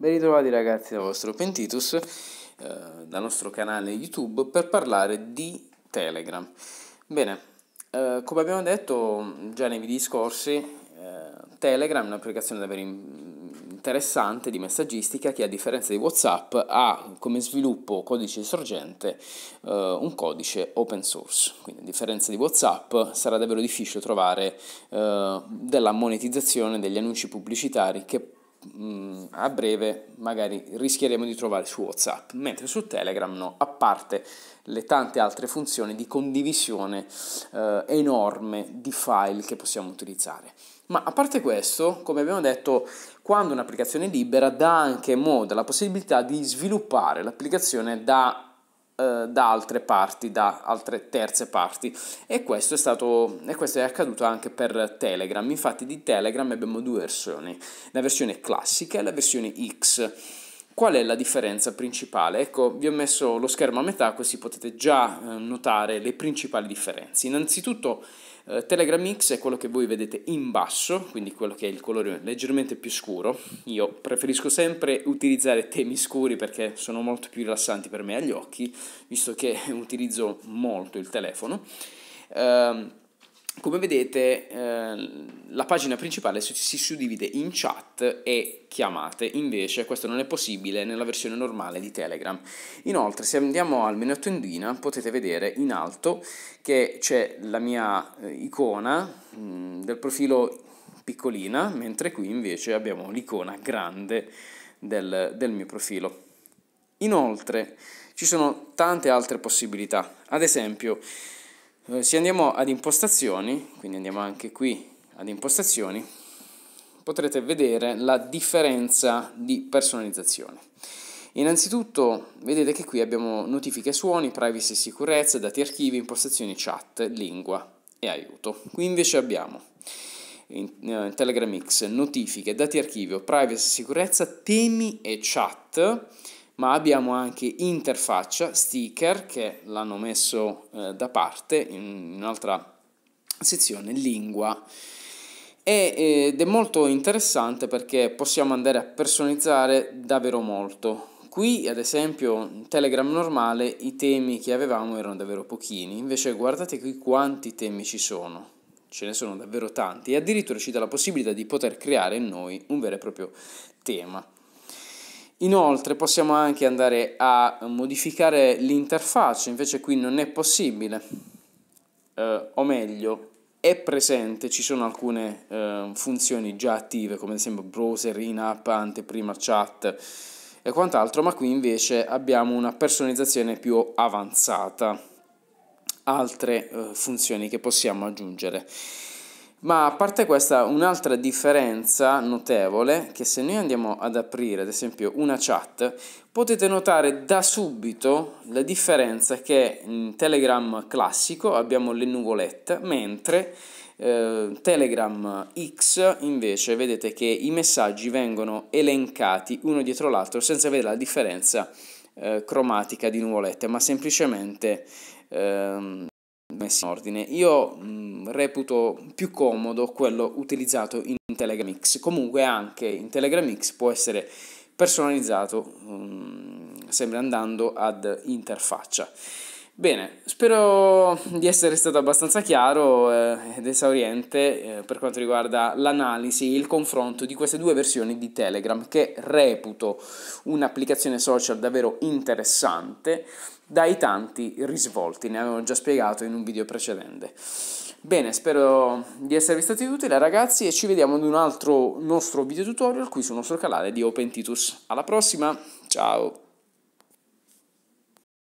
Ben ritrovati ragazzi dal vostro Pentitus, eh, dal nostro canale YouTube, per parlare di Telegram. Bene, eh, come abbiamo detto già nei video scorsi, eh, Telegram è un'applicazione davvero interessante di messaggistica che a differenza di Whatsapp ha come sviluppo codice sorgente eh, un codice open source. Quindi a differenza di Whatsapp sarà davvero difficile trovare eh, della monetizzazione degli annunci pubblicitari che mh, mm, a breve magari rischieremo di trovare su WhatsApp, mentre su Telegram no, a parte le tante altre funzioni di condivisione eh, enorme di file che possiamo utilizzare. Ma a parte questo, come abbiamo detto, quando un'applicazione è libera dà anche Moda la possibilità di sviluppare l'applicazione da eh, da altre parti, da altre terze parti. E questo è stato e questo è accaduto anche per Telegram. Infatti di Telegram abbiamo due versioni, la versione classica e la versione X. Qual è la differenza principale? Ecco, vi ho messo lo schermo a metà così potete già eh, notare le principali differenze. Innanzitutto eh, Telegram X è quello che voi vedete in basso, quindi quello che è il colore leggermente più scuro. Io preferisco sempre utilizzare temi scuri perché sono molto più rilassanti per me agli occhi, visto che utilizzo molto il telefono. Eh, come vedete eh, la pagina principale si suddivide in chat e chiamate, invece questo non è possibile nella versione normale di Telegram. Inoltre se andiamo al menu tendina potete vedere in alto che c'è la mia eh, icona mh, mm, del profilo piccolina, mentre qui invece abbiamo l'icona grande del, del mio profilo. Inoltre ci sono tante altre possibilità, ad esempio eh, se andiamo ad impostazioni, quindi andiamo anche qui ad impostazioni, potrete vedere la differenza di personalizzazione. Innanzitutto vedete che qui abbiamo notifiche suoni, privacy e sicurezza, dati archivi, impostazioni chat, lingua e aiuto. Qui invece abbiamo in, in eh, Telegram X notifiche, dati archivio, privacy e sicurezza, temi e chat ma abbiamo anche interfaccia, sticker che l'hanno messo eh, da parte in un'altra sezione, lingua. ed è molto interessante perché possiamo andare a personalizzare davvero molto. Qui, ad esempio, in Telegram normale i temi che avevamo erano davvero pochini, invece guardate qui quanti temi ci sono. Ce ne sono davvero tanti e addirittura ci dà la possibilità di poter creare noi un vero e proprio tema. Inoltre possiamo anche andare a modificare l'interfaccia, invece qui non è possibile, eh, o meglio è presente, ci sono alcune eh, funzioni già attive come ad esempio browser, in-app, anteprima, chat e quant'altro, ma qui invece abbiamo una personalizzazione più avanzata, altre eh, funzioni che possiamo aggiungere. Ma a parte questa, un'altra differenza notevole che se noi andiamo ad aprire, ad esempio, una chat, potete notare da subito la differenza che in Telegram classico abbiamo le nuvolette, mentre eh, Telegram X invece vedete che i messaggi vengono elencati uno dietro l'altro senza vedere la differenza eh, cromatica di nuvolette, ma semplicemente eh, messi in ordine. Io mm, reputo più comodo quello utilizzato in Telegram X. Comunque anche in Telegram X può essere personalizzato um, sempre andando ad interfaccia. Bene, spero di essere stato abbastanza chiaro eh, ed esauriente eh, per quanto riguarda l'analisi e il confronto di queste due versioni di Telegram che reputo un'applicazione social davvero interessante dai tanti risvolti, ne avevo già spiegato in un video precedente. Bene, spero di esservi stati utili ragazzi e ci vediamo in un altro nostro video tutorial qui sul nostro canale di OpenTitus. Alla prossima, ciao!